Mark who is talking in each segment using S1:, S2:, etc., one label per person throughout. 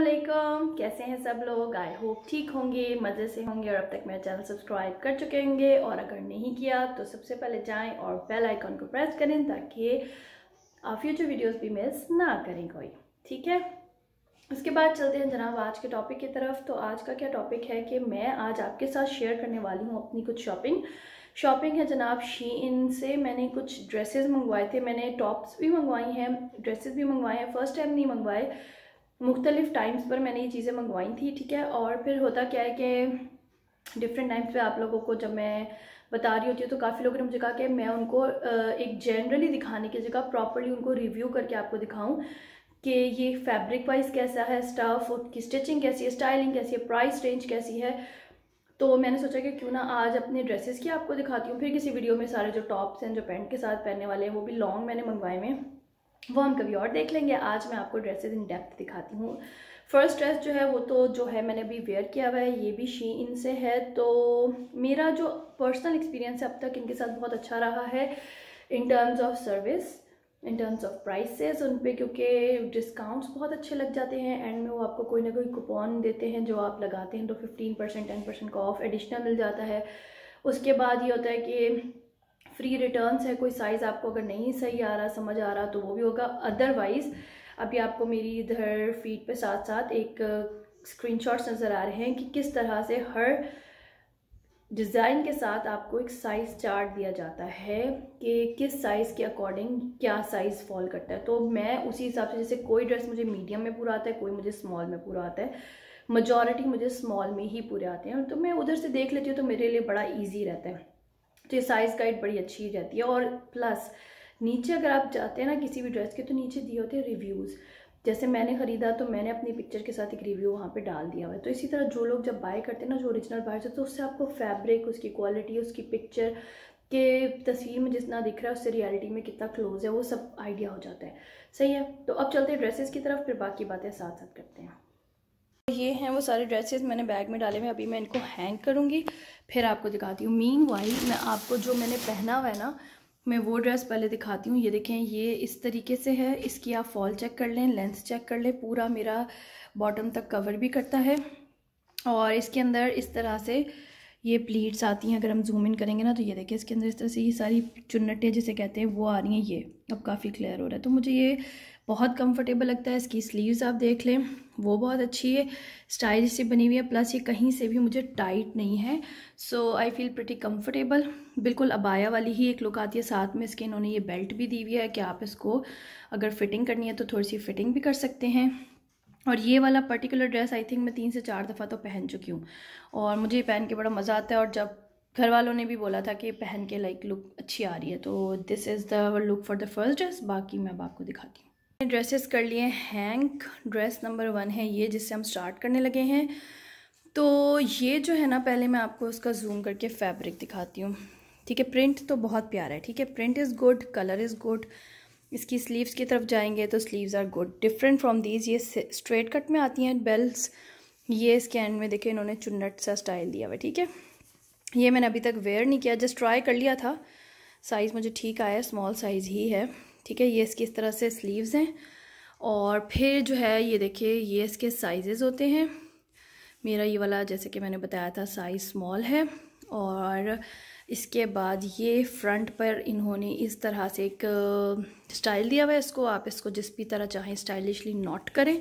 S1: असलकम कैसे हैं सब लोग आई होप ठीक होंगे मज़े से होंगे और अब तक मेरा चैनल सब्सक्राइब कर चुके होंगे और अगर नहीं किया तो सबसे पहले जाएं और बेल आइकॉन को प्रेस करें ताकि आप फ्यूचर वीडियोस भी मिस ना करें कोई ठीक है उसके बाद चलते हैं जनाब आज के टॉपिक की तरफ तो आज का क्या टॉपिक है कि मैं आज आपके साथ शेयर करने वाली हूँ अपनी कुछ शॉपिंग शॉपिंग है जनाब शी इन से मैंने कुछ ड्रेसेज मंगवाए थे मैंने टॉप्स भी मंगवाई हैं ड्रेसेस भी मंगवाए हैं फर्स्ट टाइम नहीं मंगवाए मुख्तलिफ़ टाइम्स पर मैंने ये चीज़ें मंगवाई थी ठीक है और फिर होता क्या है कि डिफरेंट टाइम्स पे आप लोगों को जब मैं बता रही होती हूँ तो काफ़ी लोगों ने मुझे कहा कि मैं उनको एक जनरली दिखाने की जगह प्रॉपरली उनको रिव्यू करके आपको दिखाऊँ कि ये फैब्रिक वाइज कैसा है स्टफ़ उसकी स्टिचिंग कैसी है स्टाइलिंग कैसी है प्राइस रेंज कैसी है तो मैंने सोचा कि क्यों ना आज अपने ड्रेसेस की आपको दिखाती हूँ फिर किसी वीडियो में सारे जो टॉप्स हैं जो पैंट के साथ पहनने वाले हैं वो भी लॉन्ग मैंने मंगवाए हुए हैं वो हम कभी और देख लेंगे आज मैं आपको ड्रेसेस इन डेप्थ दिखाती हूँ फर्स्ट ड्रेस जो है वो तो जो है मैंने अभी वेयर किया हुआ है ये भी शी इन से है तो मेरा जो पर्सनल एक्सपीरियंस है अब तक इनके साथ बहुत अच्छा रहा है in terms of service in terms of prices उन पर क्योंकि डिस्काउंट्स बहुत अच्छे लग जाते हैं एंड में वो आपको कोई ना कोई कूपन देते हैं जो आप लगाते हैं तो फिफ्टीन परसेंट टेन परसेंट का ऑफ एडिशनल मिल जाता है उसके बाद ये होता है कि फ्री रिटर्न्स है कोई साइज़ आपको अगर नहीं सही आ रहा समझ आ रहा तो वो भी होगा अदरवाइज़ अभी आपको मेरी इधर फीड पे साथ साथ एक स्क्रीनशॉट्स uh, नज़र आ रहे हैं कि किस तरह से हर डिज़ाइन के साथ आपको एक साइज़ चार्ट दिया जाता है कि किस साइज़ के अकॉर्डिंग क्या साइज़ फॉल करता है तो मैं उसी हिसाब से जैसे कोई ड्रेस मुझे मीडियम में पूरा आता है कोई मुझे स्मॉल में पूरा आता है मजॉरिटी मुझे स्मॉल में ही पूरे आते हैं तो मैं उधर से देख लेती हूँ तो मेरे लिए बड़ा ईजी रहता है तो ये साइज़ गाइड बड़ी अच्छी रहती है और प्लस नीचे अगर आप जाते हैं ना किसी भी ड्रेस के तो नीचे दिए होते हैं रिव्यूज़ जैसे मैंने ख़रीदा तो मैंने अपनी पिक्चर के साथ एक रिव्यू वहाँ पे डाल दिया हुआ है तो इसी तरह जो लोग जब बाय करते हैं ना जो ओरिजिनल बायर से तो उससे आपको फैब्रिक उसकी क्वालिटी उसकी पिक्चर के तस्वीर में जितना दिख रहा है उससे रियलिटी में कितना क्लोज है वो सब आइडिया हो जाता है सही है तो अब चलते हैं ड्रेसेस की तरफ फिर बाकी बातें साथ साथ करते हैं ये हैं वो सारे ड्रेसेस मैंने बैग में डाले हुए अभी मैं इनको हैंग करूँगी फिर आपको दिखाती हूँ मीन वाइज मैं आपको जो मैंने पहना हुआ है ना मैं वो ड्रेस पहले दिखाती हूँ ये देखें ये इस तरीके से है इसकी आप फॉल चेक कर लें लेंथ चेक कर लें पूरा मेरा बॉटम तक कवर भी करता है और इसके अंदर इस तरह से ये प्लीट्स आती हैं अगर हम जूम इन करेंगे ना तो ये देखें इसके अंदर इस तरह से ये सारी चुन्नटें जिसे कहते हैं वो आ रही हैं ये अब काफ़ी क्लियर हो रहा है तो मुझे ये बहुत कंफर्टेबल लगता है इसकी स्लीव्स आप देख लें वो बहुत अच्छी है स्टाइलिश से बनी हुई है प्लस ये कहीं से भी मुझे टाइट नहीं है so I feel pretty comfortable बिल्कुल अबाया वाली ही एक लुक आती है साथ में इसके इन्होंने ये बेल्ट भी दी हुई है कि आप इसको अगर फिटिंग करनी है तो थोड़ी सी फिटिंग भी कर सकते हैं और ये वाला पर्टिकुलर ड्रेस आई थिंक मैं तीन से चार दफ़ा तो पहन चुकी हूँ और मुझे पहन के बड़ा मज़ा आता है और जब घर वालों ने भी बोला था कि पहन के लाइक लुक अच्छी आ रही है तो this is the look for the first dress बाकी मैं अब आपको दिखाती हूँ ड्रेसेस कर लिए हैंक ड्रेस नंबर वन है ये जिससे हम स्टार्ट करने लगे हैं तो ये जो है ना पहले मैं आपको उसका जूम करके फैब्रिक दिखाती हूँ ठीक है प्रिंट तो बहुत प्यारा है ठीक है print is good colour is good इसकी स्लीव्स की तरफ जाएंगे तो sleeves are good different from these ये स्ट्रेट कट में आती हैं बेल्ट ये इसके एंड में देखे इन्होंने चुन्नट सा स्टाइल दिया हुआ ठीक है ये मैंने अभी तक वेयर नहीं किया जस्ट ट्राई कर लिया था साइज़ मुझे ठीक आया स्मॉल साइज़ ही है ठीक है ये इसकी इस तरह से स्लीव्स हैं और फिर जो है ये देखिए ये इसके साइज़ होते हैं मेरा ये वाला जैसे कि मैंने बताया था साइज़ स्मॉल है और इसके बाद ये फ्रंट पर इन्होंने इस तरह से एक स्टाइल दिया हुआ है इसको आप इसको जिस भी तरह चाहें स्टाइलिशली नॉट करें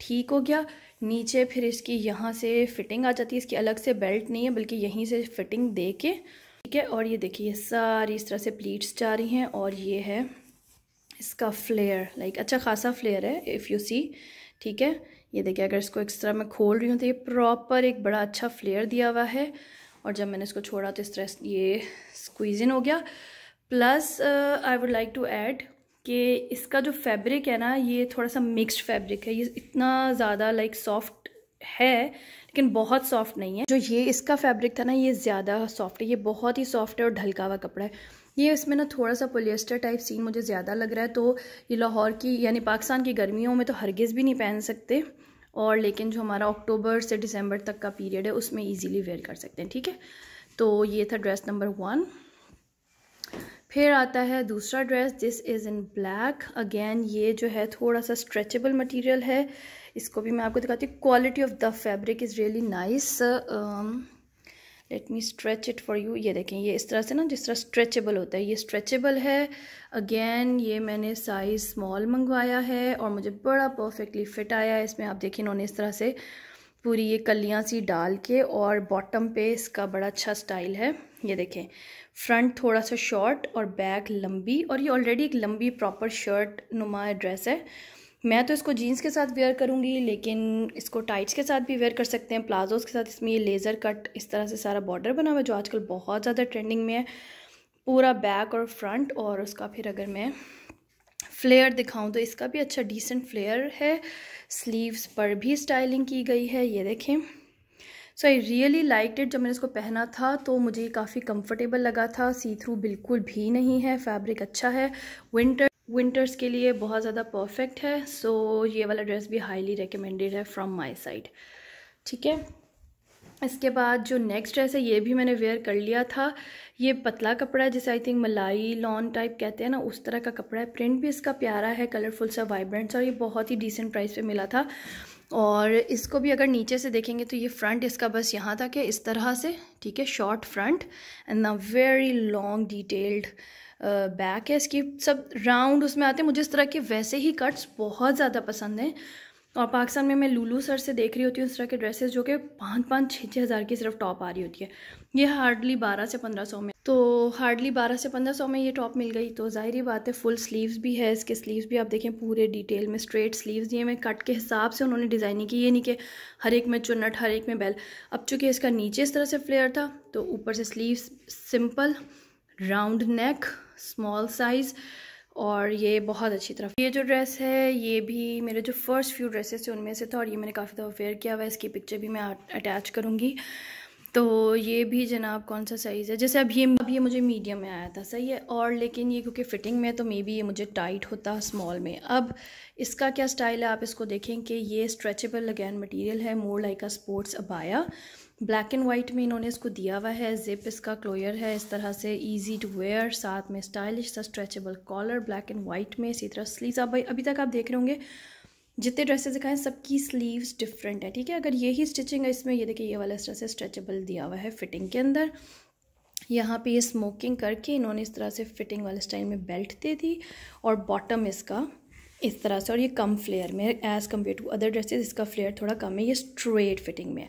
S1: ठीक हो गया नीचे फिर इसकी यहाँ से फिटिंग आ जाती है इसकी अलग से बेल्ट नहीं है बल्कि यहीं से फिटिंग दे के ठीक है और ये देखिए सारी इस तरह से प्लीट्स जा रही हैं और ये है इसका फ्लेयर लाइक अच्छा खासा फ्लेयर है इफ़ यू सी ठीक है ये देखिए अगर इसको इस तरह मैं खोल रही हूँ तो ये प्रॉपर एक बड़ा अच्छा फ्लेयर दिया हुआ है और जब मैंने इसको छोड़ा तो इस तरह ये स्क्वीज़ इन हो गया plus I would like to add कि इसका जो फैब्रिक है ना ये थोड़ा सा मिक्स्ड फैब्रिक है ये इतना ज़्यादा लाइक सॉफ्ट है लेकिन बहुत सॉफ्ट नहीं है जो ये इसका फैब्रिक था ना ये ज़्यादा सॉफ्ट है ये बहुत ही सॉफ्ट है और ढलका हुआ कपड़ा है ये इसमें ना थोड़ा सा पोलिएस्टर टाइप सीन मुझे ज़्यादा लग रहा है तो ये लाहौर की यानी पाकिस्तान की गर्मियों में तो हरगिज़ भी नहीं पहन सकते और लेकिन जो हमारा अक्टूबर से दिसंबर तक का पीरियड है उसमें ईजीली वेयर कर सकते हैं ठीक है तो ये था ड्रेस नंबर वन फिर आता है दूसरा dress this is in black again ये जो है थोड़ा सा स्ट्रेचेबल मटीरियल है इसको भी मैं आपको दिखाती हूँ quality of the fabric is really nice let me stretch it for you ये देखें ये इस तरह से ना जिस तरह स्ट्रेचेबल होता है ये स्ट्रेचेबल है अगेन ये मैंने साइज़ स्मॉल मंगवाया है और मुझे बड़ा परफेक्टली फिट आया है इसमें आप देखें इन्होंने इस तरह से पूरी ये कलियाँ सी डाल के और बॉटम पे इसका बड़ा अच्छा स्टाइल है ये देखें फ्रंट थोड़ा सा शॉर्ट और बैक लंबी और ये ऑलरेडी एक लंबी प्रॉपर शर्ट नुमा ड्रेस है मैं तो इसको जीन्स के साथ वेयर करूँगी लेकिन इसको टाइट्स के साथ भी वेयर कर सकते हैं प्लाजोज़ के साथ इसमें ये लेज़र कट इस तरह से सारा बॉर्डर बना हुआ है जो आजकल बहुत ज़्यादा ट्रेंडिंग में है पूरा बैक और फ्रंट और उसका फिर अगर मैं फ्लेयर दिखाऊँ तो इसका भी अच्छा डिसेंट फ्लेयर है स्लीवस पर भी स्टाइलिंग की गई है ये देखें so I really like it जब मैंने इसको पहना था तो मुझे काफ़ी कंफर्टेबल लगा था सी थ्रू बिल्कुल भी नहीं है फैब्रिक अच्छा है विंटर विंटर्स के लिए बहुत ज़्यादा परफेक्ट है सो so, ये वाला ड्रेस भी हाईली रिकमेंडेड है फ्रॉम माय साइड ठीक है इसके बाद जो नेक्स्ट ड्रेस है ये भी मैंने वेयर कर लिया था ये पतला कपड़ा है जिसे आई थिंक मलाई लॉन टाइप कहते हैं ना उस तरह का कपड़ा है प्रिंट भी इसका प्यारा है कलरफुल सा वाइब्रेंट सा और ये बहुत ही डिसेंट प्राइस पर मिला था और इसको भी अगर नीचे से देखेंगे तो ये फ्रंट इसका बस यहाँ तक है इस तरह से ठीक है short front and a very long detailed back है इसकी सब राउंड उसमें आते हैं मुझे इस तरह के वैसे ही कट्स बहुत ज़्यादा पसंद हैं और पाकिस्तान में मैं लूलू सर से देख रही होती हूँ इस तरह के ड्रेसेस जो कि पाँच पाँच छः छः हज़ार की सिर्फ टॉप आ रही होती है ये हार्डली बारह से पंद्रह सौ में तो हार्डली बारह से पंद्रह सौ में ये टॉप मिल गई तो ज़ाहिर बात है फुल स्लीव्स भी है इसके स्लीव्स भी आप देखें पूरे डिटेल में स्ट्रेट स्लीव्स दिए मैं कट के हिसाब से उन्होंने डिज़ाइनिंग की ये नहीं कि हर एक में चुनट हर एक में बेल अब चूँकि इसका नीचे इस तरह से फ्लेयर था तो ऊपर से sleeve simple round neck small size और ये बहुत अच्छी तरफ ये जो ड्रेस है ये भी मेरे जो फर्स्ट फ्यू ड्रेसेस थे उनमें से था और ये मैंने काफ़ी दफ़ा वेयर किया हुआ है इसकी पिक्चर भी मैं अटैच करूँगी तो ये भी जनाब कौन सा साइज़ है जैसे अब ये अब ये मुझे मीडियम में आया था सही है और लेकिन ये क्योंकि फ़िटिंग में तो मे बी ये मुझे टाइट होता स्मॉल में अब इसका क्या स्टाइल है आप इसको देखें कि ये स्ट्रेचेबल अगैन मटीरियल है मोर लाइक अ स्पोर्ट्स अबाया ब्लैक एंड वाइट में इन्होंने इसको दिया हुआ है जिप इसका क्लोयर है इस तरह से इजी टू वेयर साथ में स्टाइलिश सा stretchable collar black and white में इसी तरह स्लीव्स आप भाई अभी तक आप देख रहे होंगे जितने ड्रेसेस दिखाएं सबकी स्लीव्स डिफरेंट है ठीक है अगर यही स्टिचिंग है इसमें ये देखिए ये वाला से स्ट्रेचेबल दिया हुआ है फिटिंग के अंदर यहाँ पर ये स्मोकिंग करके इन्होंने इस तरह से फिटिंग वाले स्टाइल में बेल्ट दे दी और बॉटम इसका इस तरह से और ये कम फ्लेयर में as compare to other dresses इसका फ्लेयर थोड़ा कम है ये स्ट्रेट फिटिंग में है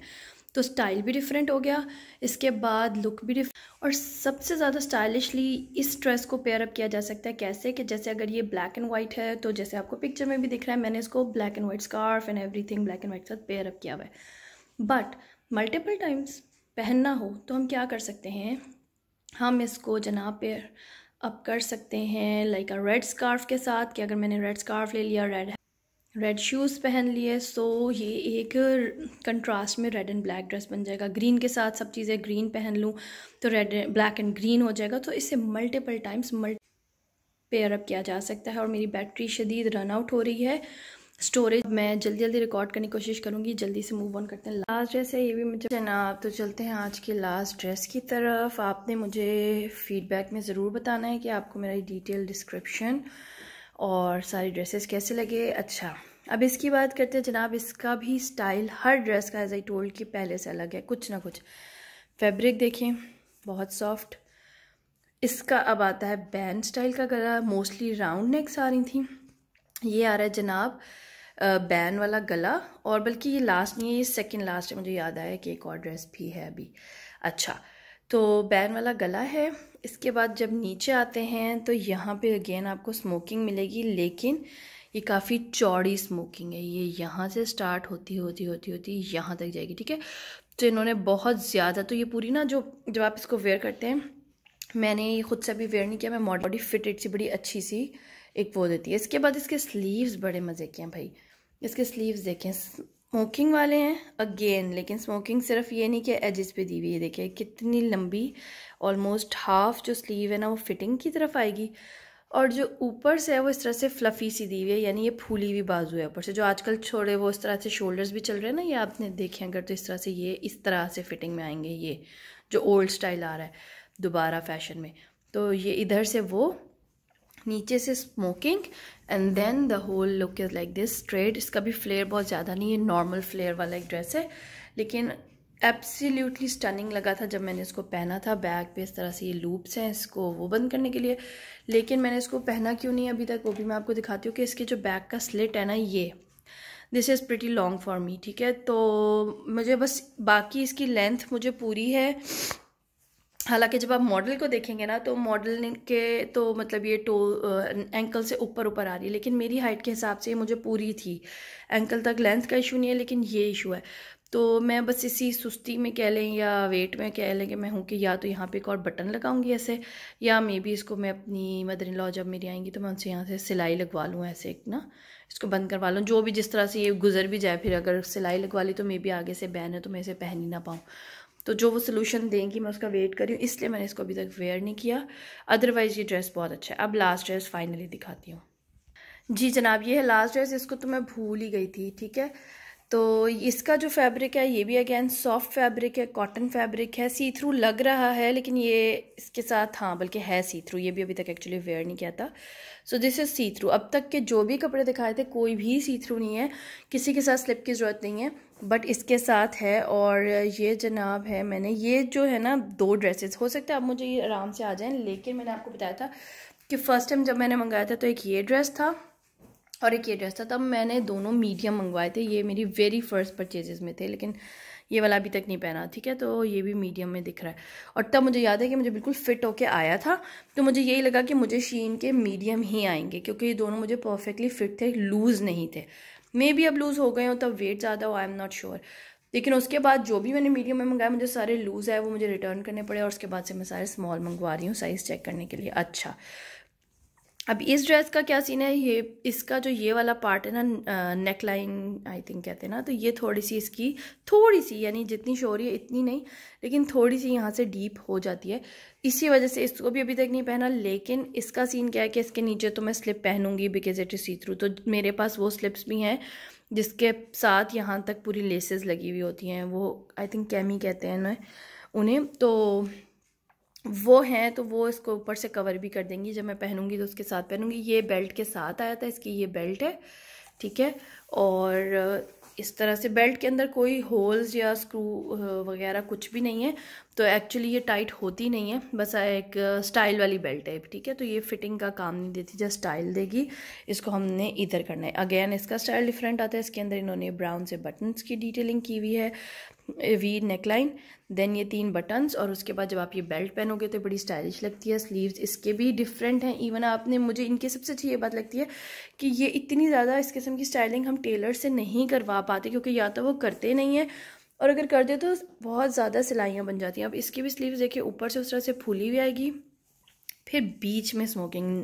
S1: तो स्टाइल भी डिफरेंट हो गया इसके बाद लुक भी डिफरेंट और सबसे ज़्यादा स्टाइलिशली इस ड्रेस को पेयर अप किया जा सकता है कैसे कि जैसे अगर ये ब्लैक एंड वाइट है तो जैसे आपको पिक्चर में भी दिख रहा है मैंने इसको black and white scarf and everything black and white के साथ पेयर अप किया हुआ है बट मल्टीपल टाइम्स पहनना हो तो हम क्या कर सकते हैं हम इसको जनाब पेयर अप कर सकते हैं लाइक अ रेड स्कार्फ के साथ कि अगर मैंने रेड स्कार्फ ले लिया रेड रेड शूज़ पहन लिए सो ये एक कंट्रास्ट में रेड एंड ब्लैक ड्रेस बन जाएगा ग्रीन के साथ सब चीज़ें ग्रीन पहन लूँ तो रेड ब्लैक एंड ग्रीन हो जाएगा तो इससे multiple times multi pair up किया जा सकता है और मेरी बैटरी शदीद रन आउट हो रही है स्टोरेज मैं जल्दी जल्दी रिकॉर्ड करने की कोशिश करूँगी जल्दी से मूव ऑन करते हैं लास्ट ड्रेस है ये भी मुझे जनाब तो चलते हैं आज की लास्ट ड्रेस की तरफ आपने मुझे फीडबैक में ज़रूर बताना है कि आपको मेरा डिटेल डिस्क्रिप्शन और सारी ड्रेसेस कैसे लगे अच्छा अब इसकी बात करते हैं जनाब इसका भी स्टाइल हर ड्रेस का एज आई टोल्ड कि पहले से अलग है कुछ ना कुछ फैब्रिक देखें बहुत सॉफ्ट इसका अब आता है बैंड स्टाइल का गला मोस्टली राउंड नेक्स आ रही थी ये आ रहा है जनाब बैन वाला गला और बल्कि ये लास्ट नहीं है ये सेकेंड लास्ट है मुझे याद आया कि एक और ड्रेस भी है अभी अच्छा तो बैन वाला गला है इसके बाद जब नीचे आते हैं तो यहाँ पे अगेन आपको स्मोकिंग मिलेगी लेकिन ये काफ़ी चौड़ी स्मोकिंग है ये यहाँ से स्टार्ट होती होती होती होती यहाँ तक जाएगी ठीक है तो इन्होंने बहुत ज़्यादा तो ये पूरी ना जो जब आप इसको वेयर करते हैं मैंने ये खुद से अभी वेयर नहीं किया मैं मॉडी फिटेड सी बड़ी अच्छी सी एक वो देती है इसके बाद इसके स्लीव्स बड़े मज़े के हैं भाई इसके स्लीव्स देखें स्मोकिंग वाले हैं अगेन लेकिन स्मोकिंग सिर्फ ये नहीं कि एजिस पे दी हुई है देखिए कितनी लंबी ऑलमोस्ट हाफ जो स्लीव है ना वो फिटिंग की तरफ आएगी और जो ऊपर से है वो इस तरह से फ्लफ़ी सी दी हुई है यानी ये फूली हुई बाजू है ऊपर से जो आजकल छोड़े वो इस तरह से शोल्डर्स भी चल रहे हैं ना ये आपने देखे अगर तो इस तरह से ये इस तरह से फिटिंग में आएंगे ये जो ओल्ड स्टाइल आ रहा है दोबारा फैशन में तो ये इधर से वो नीचे से smocking and then the whole look is like this straight इसका भी फ्लेयर बहुत ज़्यादा नहीं है नॉर्मल फ्लेयर वाला एक ड्रेस है लेकिन एब्सोल्युटली स्टनिंग लगा था जब मैंने इसको पहना था बैग पे इस तरह से ये लूप्स हैं इसको वो बंद करने के लिए लेकिन मैंने इसको पहना क्यों नहीं अभी तक वो भी मैं आपको दिखाती हूँ कि इसके जो बैग का स्लिट है ना ये this is pretty long for me ठीक है तो मुझे बस बाकी इसकी लेंथ मुझे पूरी है हालांकि जब आप मॉडल को देखेंगे ना तो मॉडल के तो मतलब ये टो एंकल से ऊपर ऊपर आ रही है लेकिन मेरी हाइट के हिसाब से मुझे पूरी थी एंकल तक लेंथ का इशू नहीं है लेकिन ये इशू है तो मैं बस इसी सुस्ती में कह लें या वेट में कह लें कि मैं हूँ कि या तो यहाँ पे एक और बटन लगाऊंगी ऐसे या मे बी इसको मैं अपनी मदर इन लॉ जब मेरी आएंगी तो मैं उनसे यहाँ से सिलाई लगवा लूँ ऐसे एक ना इसको बंद करवा लूँ जो भी जिस तरह से ये गुजर भी जाए फिर अगर सिलाई लगवा ली तो मे बी आगे से बैन है तो मैं इसे पहन ही ना पाऊँ तो जो वो सोल्यूशन देंगी मैं उसका वेट कर रही हूँ इसलिए मैंने इसको अभी तक वेयर नहीं किया अदरवाइज़ ये ड्रेस बहुत अच्छा है अब लास्ट ड्रेस फाइनली दिखाती हूँ जी जनाब ये है लास्ट ड्रेस इसको तो मैं भूल ही गई थी ठीक है तो इसका जो फैब्रिक है ये भी अगेन सॉफ्ट फैब्रिक है कॉटन फैब्रिक है सी थ्रू लग रहा है लेकिन ये इसके साथ हाँ बल्कि है सी थ्रू ये भी अभी तक एक्चुअली वेयर नहीं किया था so this is see through अब तक के जो भी कपड़े दिखाए थे कोई भी सी थ्रू नहीं है किसी के साथ स्लिप की ज़रूरत नहीं है बट इसके साथ है और ये जनाब है मैंने ये जो है ना दो ड्रेसेस हो सकता है आप मुझे ये आराम से आ जाएं लेकिन मैंने आपको बताया था कि फ़र्स्ट टाइम जब मैंने मंगाया था तो एक ये ड्रेस था और एक ये ड्रेस था तब मैंने दोनों मीडियम मंगवाए थे ये मेरी वेरी फर्स्ट परचेजेस में थे लेकिन ये वाला अभी तक नहीं पहना ठीक है तो ये भी मीडियम में दिख रहा है और तब मुझे याद है कि मुझे बिल्कुल फिट होके आया था तो मुझे यही लगा कि मुझे शीन के मीडियम ही आएंगे क्योंकि ये दोनों मुझे परफेक्टली फिट थे लूज़ नहीं थे मे भी अब लूज़ हो गए हो तब वेट ज़्यादा हो आई एम नॉट श्योर लेकिन उसके बाद जो भी मैंने मीडियम में मंगाया मुझे सारे लूज़ है वो मुझे रिटर्न करने पड़े और उसके बाद से मैं सारे स्मॉल मंगवा रही हूँ साइज़ चेक करने के लिए अच्छा अब इस ड्रेस का क्या सीन है ये इसका जो ये वाला पार्ट है ना नेक लाइन आई थिंक कहते हैं ना तो ये थोड़ी सी इसकी थोड़ी सी यानी जितनी शोरी है इतनी नहीं लेकिन थोड़ी सी यहाँ से डीप हो जाती है इसी वजह से इसको भी अभी तक नहीं पहना लेकिन इसका सीन क्या है कि इसके नीचे तो मैं स्लिप पहनूंगी because it is see through तो मेरे पास वो स्लिप्स भी हैं जिसके साथ यहाँ तक पूरी लेसेस लगी हुई होती हैं वो आई थिंक कैमी कहते हैं ना उन्हें तो वो हैं तो वो इसको ऊपर से कवर भी कर देंगी जब मैं पहनूंगी तो उसके साथ पहनूंगी ये बेल्ट के साथ आया था इसकी ये बेल्ट है ठीक है और इस तरह से बेल्ट के अंदर कोई होल्स या स्क्रू वगैरह कुछ भी नहीं है तो एक्चुअली ये टाइट होती नहीं है बस एक स्टाइल वाली बेल्ट है ठीक है तो ये फिटिंग का काम नहीं देती जस्ट स्टाइल देगी इसको हमने इधर करना है अगेन इसका स्टाइल डिफरेंट आता है इसके अंदर इन्होंने ब्राउन से बटन्स की डिटेलिंग की हुई है वी नेकलाइन देन ये तीन बटन्स और उसके बाद जब आप ये बेल्ट पहनोगे तो बड़ी स्टाइलिश लगती है स्लीव्स इसके भी डिफरेंट हैं इवन आपने मुझे इनके सबसे अच्छी ये बात लगती है कि ये इतनी ज़्यादा इस किस्म की स्टाइलिंग हम टेलर से नहीं करवा पाते क्योंकि या तो वो करते नहीं हैं और अगर कर दे तो बहुत ज़्यादा सिलाइयाँ बन जाती हैं अब इसकी भी स्लीव देखिए ऊपर से उस तरह से फूली भी आएगी फिर बीच में स्मोकिंग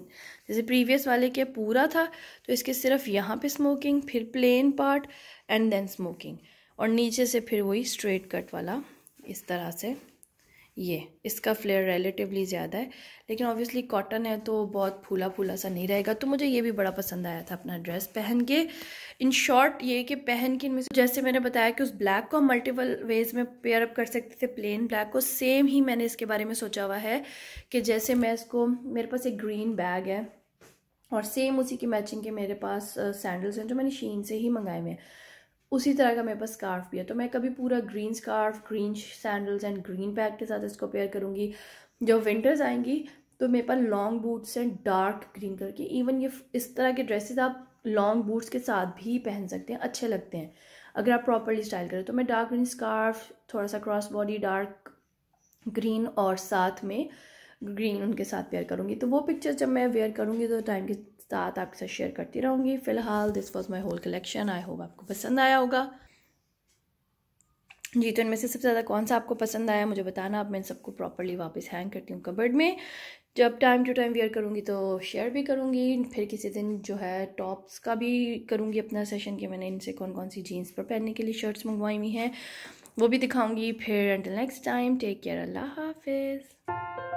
S1: जैसे प्रीवियस वाले के पूरा था तो इसके सिर्फ यहाँ पे स्मोकिंग फिर plain part and then smocking और नीचे से फिर वही स्ट्रेट कट वाला इस तरह से ये इसका फ्लेयर रिलेटिवली ज़्यादा है लेकिन ऑब्वियसली कॉटन है तो बहुत फूला फूला सा नहीं रहेगा तो मुझे ये भी बड़ा पसंद आया था अपना ड्रेस पहन के इन शॉर्ट ये कि पहन के इनमें जैसे मैंने बताया कि उस ब्लैक को मल्टीपल वेज में पेयर अप कर सकते थे प्लेन ब्लैक को सेम ही मैंने इसके बारे में सोचा हुआ है कि जैसे मैं इसको मेरे पास एक ग्रीन बैग है और सेम उसी की मैचिंग के मेरे पास सैंडल्स हैं जो मैंने शीन से ही मंगाए हुए हैं उसी तरह का मेरे पास स्कार्फ भी है तो मैं कभी पूरा green scarf green sandals and green bag के साथ इसको पेयर करूँगी जब विंटर्स आएंगी तो मेरे पास लॉन्ग बूट्स हैं डार्क ग्रीन कलर के इवन ये इस तरह के ड्रेसेस आप लॉन्ग बूट्स के साथ भी पहन सकते हैं अच्छे लगते हैं अगर आप प्रॉपरली स्टाइल करें तो मैं डार्क ग्रीन स्कार्फ थोड़ा सा क्रॉस बॉडी डार्क ग्रीन और साथ में ग्रीन उनके साथ पेयर करूँगी तो वो पिक्चर जब मैं वेयर करूँगी तो टाइम के साथ आपके साथ शेयर करती रहूँगी फ़िलहाल this was my whole collection I hope आपको पसंद आया होगा जी तो इनमें से सबसे ज़्यादा कौन सा आपको पसंद आया मुझे बताना अब मैं इन सबको प्रॉपरली वापस हैंग करती हूँ कबर्ड में जब टाइम टू टाइम वेयर करूँगी तो शेयर भी करूँगी फिर किसी दिन जो है टॉप्स का भी करूँगी अपना सेशन कि मैंने इनसे कौन कौन सी जीन्स पर पहनने के लिए शर्ट्स मंगवाई हुई हैं वो भी दिखाऊँगी फिर until next time take care अल्लाह हाफिज़